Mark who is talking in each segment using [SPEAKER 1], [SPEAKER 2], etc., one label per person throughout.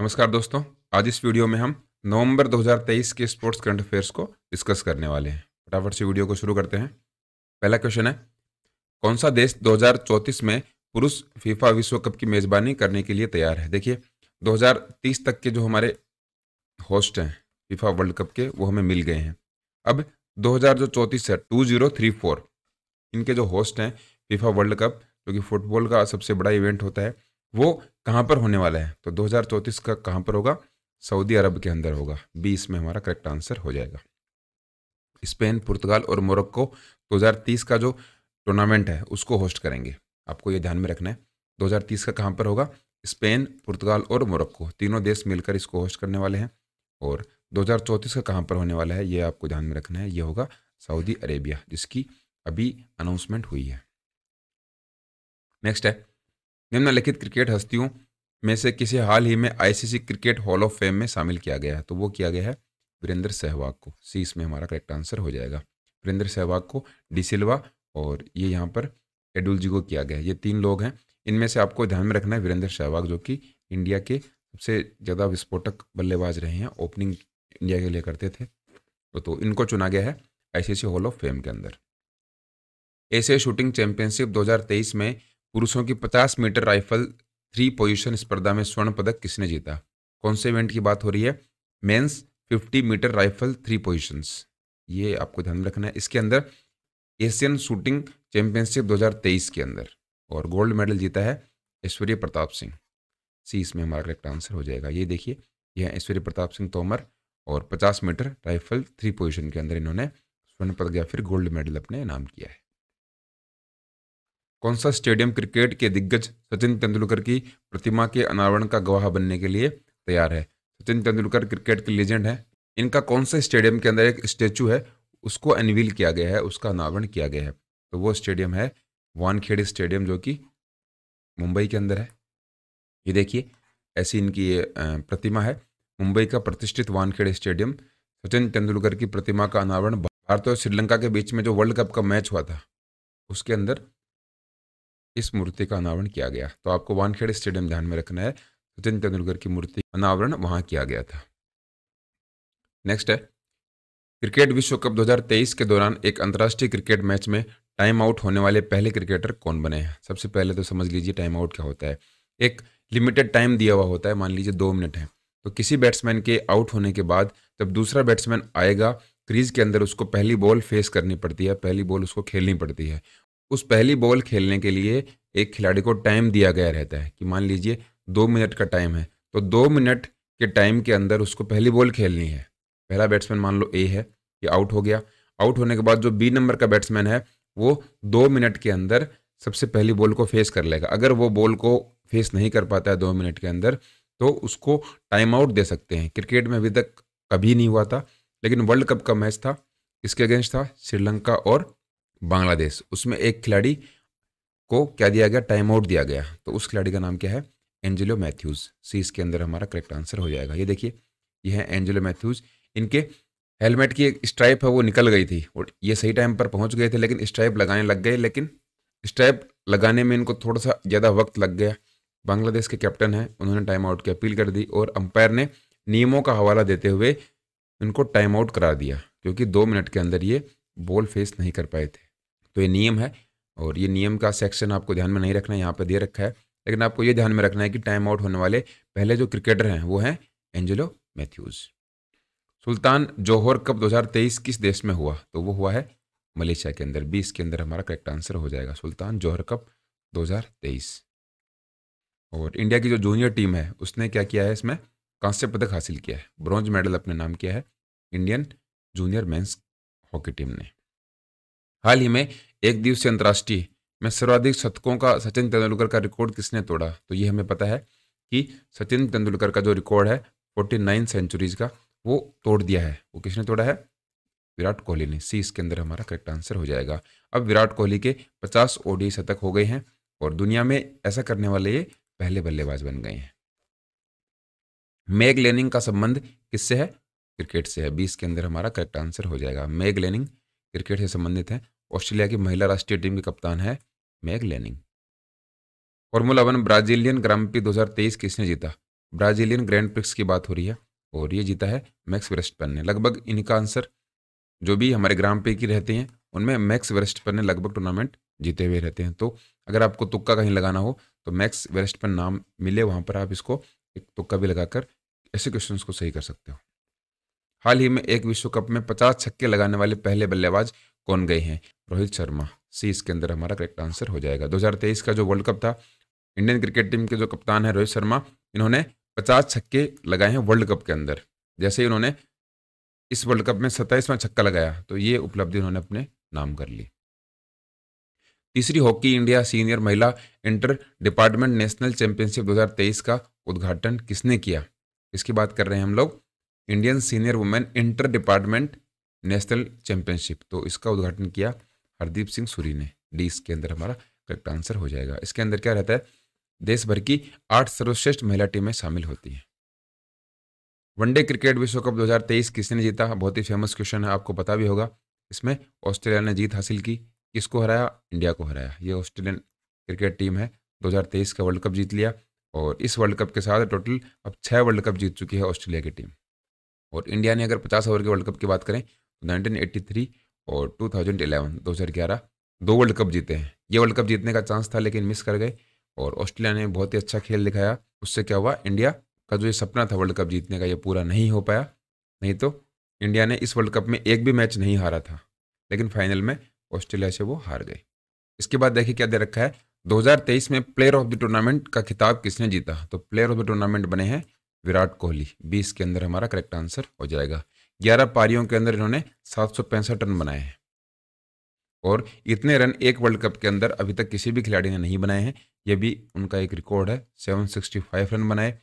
[SPEAKER 1] नमस्कार दोस्तों आज इस वीडियो में हम नवंबर 2023 के स्पोर्ट्स करंट अफेयर्स को डिस्कस करने वाले हैं फटाफट से वीडियो को शुरू करते हैं पहला क्वेश्चन है कौन सा देश 2034 में पुरुष फीफा विश्व कप की मेज़बानी करने के लिए तैयार है देखिए 2030 तक के जो हमारे होस्ट हैं फीफा वर्ल्ड कप के वो हमें मिल गए हैं अब दो हज़ार जो चौंतीस है टू जीरो थ्री फोर इनके जो होस्ट हैं फीफा वर्ल्ड कप जो कि फुटबॉल का सबसे बड़ा इवेंट होता है वो कहाँ पर होने वाला है तो दो का कहाँ पर होगा सऊदी अरब के अंदर होगा बी इसमें हमारा करेक्ट आंसर हो जाएगा स्पेन पुर्तगाल और मोरक्को 2030 का जो टूर्नामेंट है उसको होस्ट करेंगे आपको ये ध्यान में रखना है 2030 का कहाँ पर होगा स्पेन पुर्तगाल और मोरक्को तीनों देश मिलकर इसको होस्ट करने वाले हैं और 2034 का कहाँ पर होने वाला है ये आपको ध्यान में रखना है ये होगा सऊदी अरेबिया जिसकी अभी अनाउंसमेंट हुई है नेक्स्ट है निम्नलिखित क्रिकेट हस्तियों में से किसी हाल ही में ICC cricket hall of fame में शामिल किया गया है तो वो किया गया है वीरेंद्र सहवाग को सी इसमें हमारा करेक्ट आंसर हो जाएगा वीरेंद्र सहवाग को डी सिल्वा और ये यहाँ पर एडुल जी को किया गया है ये तीन लोग हैं इनमें से आपको ध्यान में रखना है वीरेंद्र सहवाग जो कि इंडिया के सबसे ज़्यादा विस्फोटक बल्लेबाज रहे हैं ओपनिंग इंडिया के लिए करते थे तो, तो इनको चुना गया है आईसीसी हॉल ऑफ फेम के अंदर एशिया शूटिंग चैंपियनशिप 2023 में पुरुषों की 50 मीटर राइफल थ्री पोजीशन स्पर्धा में स्वर्ण पदक किसने जीता कौन से इवेंट की बात हो रही है men's 50 metre rifle three positions ये आपको ध्यान में रखना है इसके अंदर एशियन शूटिंग चैंपियनशिप 2023 के अंदर और गोल्ड मेडल जीता है ऐश्वर्य प्रताप सिंह सी इसमें हमारा करेक्ट आंसर हो जाएगा ये देखिए यह ऐश्वर्य प्रताप सिंह तोमर और पचास मीटर राइफल थ्री पोजिशन के अंदर इन्होंने स्वर्ण पदक या फिर गोल्ड मेडल अपने नाम किया है कौन सा स्टेडियम क्रिकेट के दिग्गज सचिन तेंदुलकर की प्रतिमा के अनावरण का गवाह बनने के लिए तैयार है सचिन तेंदुलकर क्रिकेट के लेजेंड है इनका कौन सा स्टेडियम के अंदर एक स्टेचू है उसको अनवील किया गया है उसका अनावरण किया गया है तो वो स्टेडियम है वानखेड़े स्टेडियम जो कि मुंबई के अंदर है ये देखिए ऐसी इनकी ये प्रतिमा है मुंबई का प्रतिष्ठित वानखेड़े स्टेडियम सचिन तेंदुलकर की प्रतिमा का अनावरण भारत और श्रीलंका के बीच में जो वर्ल्ड कप का मैच हुआ था उसके अंदर इस मूर्ति का अनावरण किया गया तो आपको वानखेड़े स्टेडियम ध्यान में रखना है सचिन तेंदुलकर की मूर्ति अनावरण वहां किया गया था नेक्स्ट है क्रिकेट विश्व कप 2023 के दौरान एक अंतर्राष्ट्रीय क्रिकेट मैच में टाइम आउट होने वाले पहले क्रिकेटर कौन बने हैं सबसे पहले तो समझ लीजिए टाइम आउट क्या होता है एक लिमिटेड टाइम दिया हुआ होता है मान लीजिए दो मिनट है तो किसी बैट्समैन के आउट होने के बाद जब दूसरा बैट्समैन आएगा क्रीज के अंदर उसको पहली बॉल फेस करनी पड़ती है पहली बॉल उसको खेलनी पड़ती है उस पहली बॉल खेलने के लिए एक खिलाड़ी को टाइम दिया गया रहता है कि मान लीजिए दो मिनट का टाइम है तो दो मिनट के टाइम के अंदर उसको पहली बॉल खेलनी है पहला बैट्समैन मान लो ए है ये आउट हो गया आउट होने के बाद जो बी नंबर का बैट्समैन है वो दो मिनट के अंदर सबसे पहली बॉल को फेस कर लेगा अगर वो बॉल को फेस नहीं कर पाता है दो मिनट के अंदर तो उसको टाइम आउट दे सकते हैं क्रिकेट में अभी तक कभी नहीं हुआ था लेकिन वर्ल्ड कप का मैच था इसके अगेंस्ट था श्रीलंका और बांग्लादेश उसमें एक खिलाड़ी को क्या दिया गया टाइम आउट दिया गया तो उस खिलाड़ी का नाम क्या है एंजेलो मैथ्यूज़ सी इसके अंदर हमारा करेक्ट आंसर हो जाएगा ये देखिए ये है एंजेलो मैथ्यूज़ इनके हेलमेट की एक स्ट्राइप है वो निकल गई थी और ये सही टाइम पर पहुंच गए थे लेकिन स्ट्राइप लगाने लग गए लेकिन स्ट्राइप लगाने में इनको थोड़ा सा ज़्यादा वक्त लग गया बांग्लादेश के कैप्टन हैं उन्होंने टाइम आउट की अपील कर दी और अंपायर ने नियमों का हवाला देते हुए इनको टाइम आउट करा दिया क्योंकि दो मिनट के अंदर ये बॉल फेस नहीं कर पाए थे तो ये नियम है और ये नियम का सेक्शन आपको ध्यान में नहीं रखना है यहाँ पर दे रखा है लेकिन आपको ये ध्यान में रखना है कि टाइम आउट होने वाले पहले जो क्रिकेटर हैं वो हैं Angelo Mathews Sultan Johor cup 2023 किस देश में हुआ तो वो हुआ है मलेशिया के अंदर बीस के अंदर हमारा करेक्ट आंसर हो जाएगा सुल्तान जौहर कप 2023 और इंडिया की जो जूनियर टीम है उसने क्या किया है इसमें कांस्य पदक हासिल किया है ब्रॉन्ज मेडल अपने नाम किया है Indian junior men's hockey team ने हाल ही में एक दिवसीय अंतर्राष्ट्रीय में सर्वाधिक शतकों का सचिन तेंदुलकर का रिकॉर्ड किसने तोड़ा तो ये हमें पता है कि सचिन तेंदुलकर का जो रिकॉर्ड है फोर्टी नाइन सेंचुरीज का वो तोड़ दिया है वो किसने तोड़ा है विराट कोहली ने सी इसके अंदर हमारा करेक्ट आंसर हो जाएगा अब विराट कोहली के पचास ओडी शतक हो गए हैं और दुनिया में ऐसा करने वाले ये पहले बल्लेबाज बन गए हैं मेग लेनिंग का संबंध किससे है क्रिकेट से है बीस के अंदर हमारा करेक्ट आंसर हो जाएगा मेग लेनिंग क्रिकेट से संबंधित है ऑस्ट्रेलिया की महिला राष्ट्रीय टीम की कप्तान है Meg Lanning formula one Brazilian grand prix दो किसने जीता ब्राजीलियन ग्रैंड प्रिक्स की बात हो रही है और ये जीता है मैक्स वेस्टपन ने लगभग इनका आंसर जो भी हमारे ग्राम पे की रहते हैं उनमें मैक्स वेस्टपन ने लगभग टूर्नामेंट जीते हुए रहते हैं तो अगर आपको तुक्का कहीं लगाना हो तो मैक्स वेस्टपन नाम मिले वहाँ पर आप इसको एक तुक्का भी लगाकर ऐसे क्वेश्चंस को सही कर सकते हो हाल ही में एक विश्व कप में पचास छक्के लगाने वाले पहले बल्लेबाज कौन गए हैं रोहित शर्मा सी इसके अंदर हमारा करेक्ट आंसर हो जाएगा 2023 का जो वर्ल्ड कप था इंडियन क्रिकेट टीम के जो कप्तान है रोहित शर्मा इन्होंने पचास छक्के लगाए हैं वर्ल्ड कप के अंदर जैसे ही उन्होंने इस वर्ल्ड कप में सत्ताईसवां छक्का लगाया तो ये उपलब्धि उन्होंने अपने नाम कर ली तीसरी हॉकी इंडिया सीनियर महिला इंटर डिपार्टमेंट नेशनल चैंपियनशिप 2023 का उद्घाटन किसने किया इसकी बात कर रहे हैं हम लोग Indian senior women inter department national championship तो इसका उद्घाटन किया हरदीप सिंह सूरी ने डी इसके अंदर हमारा करेक्ट आंसर हो जाएगा इसके अंदर क्या रहता है देश भर की आठ सर्वश्रेष्ठ महिला टीमें शामिल होती हैं वनडे क्रिकेट विश्व कप 2023 किसने जीता बहुत ही फेमस क्वेश्चन है आपको पता भी होगा इसमें ऑस्ट्रेलिया ने जीत हासिल की किसको हराया इंडिया को हराया ये ऑस्ट्रेलियन क्रिकेट टीम है 2023 का वर्ल्ड कप जीत लिया और इस वर्ल्ड कप के साथ टोटल अब छः वर्ल्ड कप जीत चुकी है ऑस्ट्रेलिया की टीम और इंडिया ने अगर पचास ओवर के वर्ल्ड कप की बात करें 1983 और 2011 2011 दो वर्ल्ड कप जीते हैं ये वर्ल्ड कप जीतने का चांस था लेकिन मिस कर गए और ऑस्ट्रेलिया ने बहुत ही अच्छा खेल दिखाया उससे क्या हुआ इंडिया का जो ये सपना था वर्ल्ड कप जीतने का ये पूरा नहीं हो पाया नहीं तो इंडिया ने इस वर्ल्ड कप में एक भी मैच नहीं हारा था लेकिन फाइनल में ऑस्ट्रेलिया से वो हार गए इसके बाद देखिए क्या दे रखा है 2023 में प्लेयर ऑफ द टूर्नामेंट का खिताब किसने जीता तो प्लेयर ऑफ द टूर्नामेंट बने हैं विराट कोहली बीस के अंदर हमारा करेक्ट आंसर हो जाएगा ग्यारह पारियों के अंदर इन्होंने सात रन बनाए हैं और इतने रन एक वर्ल्ड कप के अंदर अभी तक किसी भी खिलाड़ी ने नहीं बनाए हैं ये भी उनका एक रिकॉर्ड है 765 रन बनाए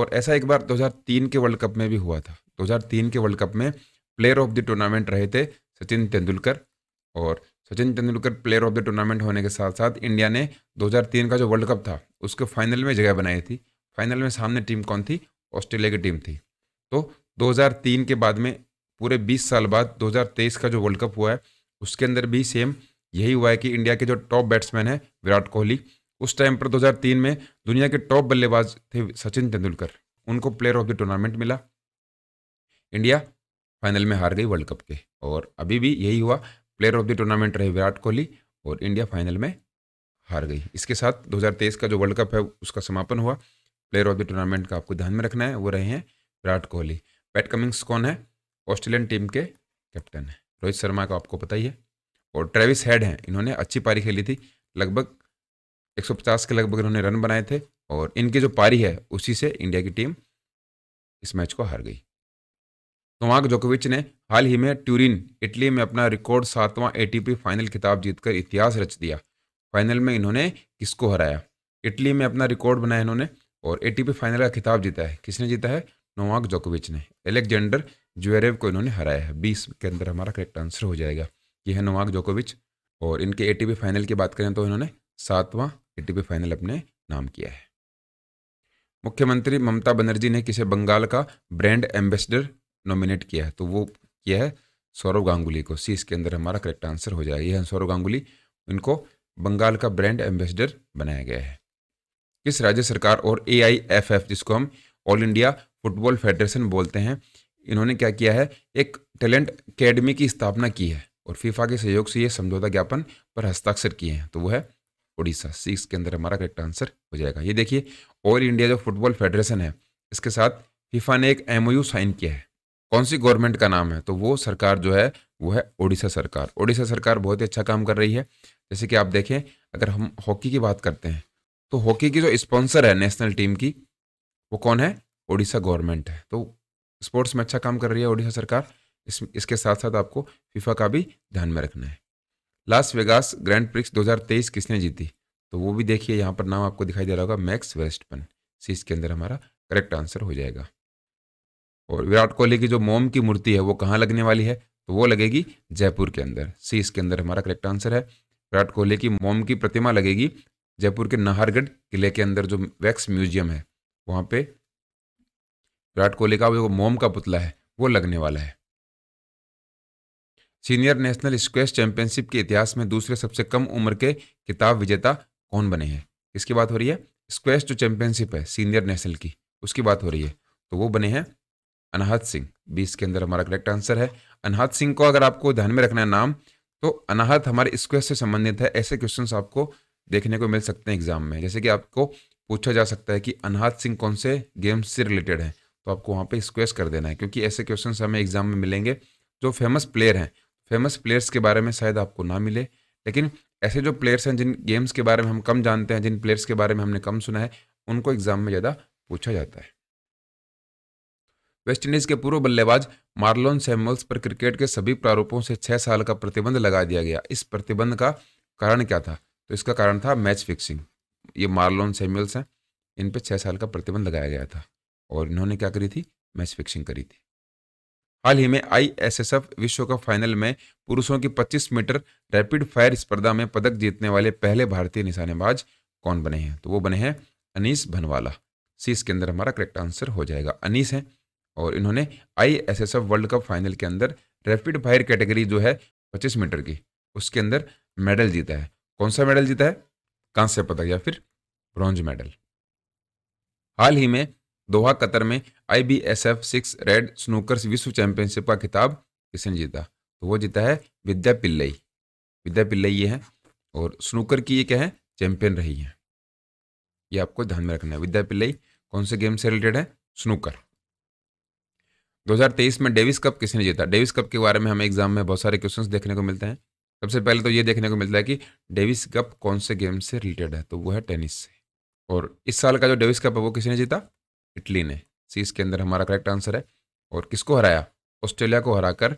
[SPEAKER 1] और ऐसा एक बार 2003 के वर्ल्ड कप में भी हुआ था 2003 के वर्ल्ड कप में प्लेयर ऑफ द टूर्नामेंट रहे थे सचिन तेंदुलकर और Sachin Tendulkar player of the tournament होने के साथ साथ इंडिया ने 2003 का जो वर्ल्ड कप था उसके फाइनल में जगह बनाई थी फाइनल में सामने टीम कौन थी ऑस्ट्रेलिया की टीम थी तो 2003 के बाद में पूरे 20 साल बाद 2023 का जो वर्ल्ड कप हुआ है उसके अंदर भी सेम यही हुआ है कि इंडिया के जो टॉप बैट्समैन हैं विराट कोहली उस टाइम पर 2003 में दुनिया के टॉप बल्लेबाज थे सचिन तेंदुलकर उनको प्लेयर ऑफ द टूर्नामेंट मिला इंडिया फाइनल में हार गई वर्ल्ड कप के और अभी भी यही हुआ प्लेयर ऑफ द टूर्नामेंट रहे विराट कोहली और इंडिया फाइनल में हार गई इसके साथ 2023 का जो वर्ल्ड कप है उसका समापन हुआ प्लेयर ऑफ द टूर्नामेंट का आपको ध्यान में रखना है वो रहे हैं विराट कोहली पैट कमिंग्स कौन है ऑस्ट्रेलियन टीम के कैप्टन है रोहित शर्मा का आपको पता ही है और ट्रेविस हेड हैं इन्होंने अच्छी पारी खेली थी लगभग 150 के लगभग इन्होंने रन बनाए थे और इनकी जो पारी है उसी से इंडिया की टीम इस मैच को हार गई नोवाक जोकोविच ने हाल ही में ट्यूरिन इटली में अपना रिकॉर्ड सातवां एटीपी फाइनल खिताब जीतकर इतिहास रच दिया फाइनल में इन्होंने किसको हराया इटली में अपना रिकॉर्ड बनाया इन्होंने और एटीपी फाइनल का खिताब जीता है किसने जीता है नोवाक जोकोविच ने एलेक्जेंडर ज्वेरेव को इन्होंने हराया है बीस के अंदर हमारा करेक्ट आंसर हो जाएगा ये है नोवाक जोकोविच और इनके ए फाइनल की बात करें तो इन्होंने सातवां ए फाइनल अपने नाम किया है मुख्यमंत्री ममता बनर्जी ने किसे बंगाल का ब्रांड एम्बेसडर नॉमिनेट किया है तो वो किया है सौरव गांगुली को सी इसके अंदर हमारा करेक्ट आंसर हो जाएगा यह सौरव गांगुली इनको बंगाल का ब्रांड एम्बेसडर बनाया गया है किस राज्य सरकार और ए जिसको हम ऑल इंडिया फुटबॉल फेडरेशन बोलते हैं इन्होंने क्या किया है एक टैलेंट अकेडमी की स्थापना की है और फीफा के सहयोग से ये समझौता ज्ञापन पर हस्ताक्षर किए हैं तो वो है उड़ीसा सिक्स के अंदर हमारा करेक्ट आंसर हो जाएगा ये देखिए ऑल इंडिया जो फुटबॉल फेडरेशन है इसके साथ फीफा ने एक एम साइन किया है कौन सी गवर्नमेंट का नाम है तो वो सरकार जो है वो है ओडिशा सरकार ओडिशा सरकार बहुत ही अच्छा काम कर रही है जैसे कि आप देखें अगर हम हॉकी की बात करते हैं तो हॉकी की जो स्पॉन्सर है नेशनल टीम की वो कौन है ओडिशा गवर्नमेंट है तो स्पोर्ट्स में अच्छा काम कर रही है ओडिशा सरकार इस इसके साथ साथ आपको फीफा का भी ध्यान में रखना है लास वेगास ग्रैंड प्रिक्स 2023 किसने जीती तो वो भी देखिए यहाँ पर नाम आपको दिखाई दे रहा होगा मैक्स वेस्टपन सी इसके अंदर हमारा करेक्ट आंसर हो जाएगा और विराट कोहली की जो मोम की मूर्ति है वो कहाँ लगने वाली है तो वो लगेगी जयपुर के अंदर सी इसके अंदर हमारा करेक्ट आंसर है विराट कोहली की मोम की प्रतिमा लगेगी जयपुर के नाहरगढ़ किले के अंदर जो वैक्स म्यूजियम है वहाँ पे विराट कोहली का जो मोम का पुतला है वो लगने वाला है सीनियर नेशनल स्क्वेश चैंपियनशिप के इतिहास में दूसरे सबसे कम उम्र के किताब विजेता कौन बने हैं किसकी बात हो रही है स्क्वेश जो चैंपियनशिप है सीनियर नेशनल की उसकी बात हो रही है तो वो बने हैं अनाहत सिंह बीस के अंदर हमारा करेक्ट आंसर है अनाहत सिंह को अगर आपको ध्यान में रखना है नाम तो अनाहत हमारे स्क्वेश से संबंधित है ऐसे क्वेश्चन आपको देखने को मिल सकते हैं एग्जाम में जैसे कि आपको पूछा जा सकता है कि अनाहत सिंह कौन से गेम्स से रिलेटेड है तो आपको वहाँ पे स्क्वेस कर देना है क्योंकि ऐसे क्वेश्चन हमें एग्जाम में मिलेंगे जो फेमस प्लेयर हैं फेमस प्लेयर्स के बारे में शायद आपको ना मिले लेकिन ऐसे जो प्लेयर्स हैं जिन गेम्स के बारे में हम कम जानते हैं जिन प्लेयर्स के बारे में हमने कम सुना है उनको एग्जाम में ज़्यादा पूछा जाता है वेस्टइंडीज़ के पूर्व बल्लेबाज मार्लोन सैमल्स पर क्रिकेट के सभी प्रारूपों से छः साल का प्रतिबंध लगा दिया गया इस प्रतिबंध का कारण क्या था तो इसका कारण था मैच फिक्सिंग ये मार्लोन सैमल्स हैं इन पर छः साल का प्रतिबंध लगाया गया था और इन्होंने क्या करी थी मैच फिक्सिंग करी थी हाल ही में आईएसएसएफ विश्व कप फाइनल में पुरुषों की 25 मीटर रैपिड फायर स्पर्धा में पदक जीतने वाले पहले भारतीय निशानेबाज कौन बने हैं तो वो बने हैं अनीस भनवाला सी इसके अंदर हमारा करेक्ट आंसर हो जाएगा अनीस हैं और इन्होंने आईएसएसएफ वर्ल्ड कप फाइनल के अंदर रैपिड फायर कैटेगरी जो है पच्चीस मीटर की उसके अंदर मेडल जीता है कौन सा मेडल जीता है से पदक या फिर ब्रॉन्ज मेडल हाल ही में दोहा कतर में I B S F six red snookers विश्व चैंपियनशिप का खिताब किसने जीता तो वो जीता है विद्या पिल्लई विद्या पिल्लई ये है और स्नूकर की ये क्या है चैंपियन रही है ये आपको ध्यान में रखना है विद्या पिल्लई कौन से गेम से रिलेटेड है स्नूकर 2023 में डेविस कप किसने जीता डेविस कप के बारे में हमें एग्जाम में बहुत सारे क्वेश्चंस देखने को मिलते हैं सबसे पहले तो ये देखने को मिलता है कि डेविस कप कौन से गेम से रिलेटेड है तो वो है टेनिस से और इस साल का जो डेविस कप है वो किसने जीता इटली ने सी इसके अंदर हमारा करेक्ट आंसर है और किसको हराया ऑस्ट्रेलिया को हराकर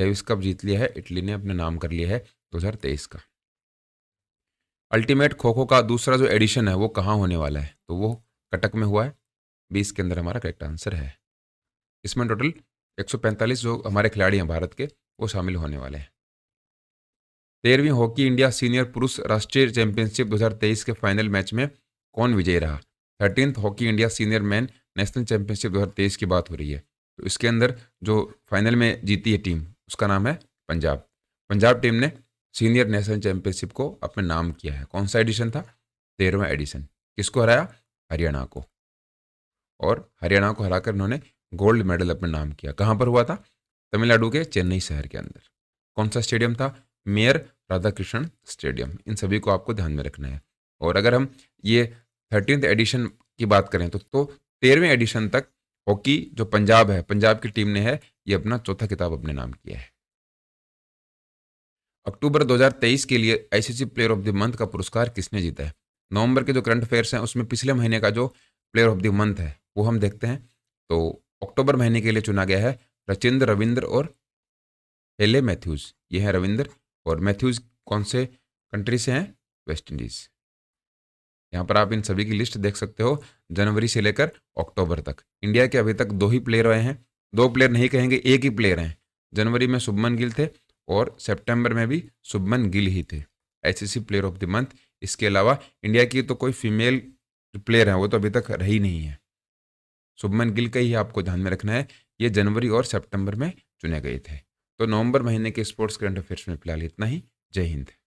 [SPEAKER 1] डेविस कप जीत लिया है इटली ने अपने नाम कर लिया है 2023 का अल्टीमेट खो खो का दूसरा जो एडिशन है वो कहाँ होने वाला है तो वो कटक में हुआ है बीस के अंदर हमारा करेक्ट आंसर है इसमें टोटल 145 जो हमारे खिलाड़ी हैं भारत के वो शामिल होने वाले हैं तेरहवीं हॉकी इंडिया सीनियर पुरुष राष्ट्रीय चैंपियनशिप 2023 के फाइनल मैच में कौन विजयी रहा thirteen hockey India senior man national championship 2023 की बात हो रही है तो इसके अंदर जो फाइनल में जीती है टीम उसका नाम है पंजाब पंजाब टीम ने सीनियर नेशनल चैंपियनशिप को अपने नाम किया है कौन सा एडिशन था तेरहवा एडिशन किसको हराया हरियाणा को और हरियाणा को हराकर इन्होंने गोल्ड मेडल अपने नाम किया कहाँ पर हुआ था तमिलनाडु के चेन्नई शहर के अंदर कौन सा स्टेडियम था मेयर राधाकृष्णन स्टेडियम इन सभी को आपको ध्यान में रखना है और अगर हम ये थर्टीन एडिशन की बात करें तो तो तेरहवें एडिशन तक हॉकी जो पंजाब है पंजाब की टीम ने है ये अपना चौथा किताब अपने नाम किया है अक्टूबर 2023 के लिए ICC player of the month का पुरस्कार किसने जीता है नवंबर के जो करंट अफेयर्स हैं उसमें पिछले महीने का जो प्लेयर ऑफ द मंथ है वो हम देखते हैं तो अक्टूबर महीने के लिए चुना गया है रचिंद्र रविंद्र और हेले मैथ्यूज़ ये हैं रविंद्र और मैथ्यूज़ कौन से कंट्री से हैं वेस्ट इंडीज़ यहाँ पर आप इन सभी की लिस्ट देख सकते हो जनवरी से लेकर अक्टूबर तक इंडिया के अभी तक दो ही प्लेयर आए हैं दो प्लेयर नहीं कहेंगे एक ही प्लेयर हैं जनवरी में शुभमन गिल थे और सेप्टेम्बर में भी शुभमन गिल ही थे ICC player of the month इसके अलावा इंडिया की तो कोई फीमेल प्लेयर है वो तो अभी तक रही नहीं है शुभमन गिल का ही आपको ध्यान में रखना है ये जनवरी और सितंबर में चुने गए थे तो नवंबर महीने के स्पोर्ट्स करंट अफेयर्स में फिलहाल इतना ही जय हिंद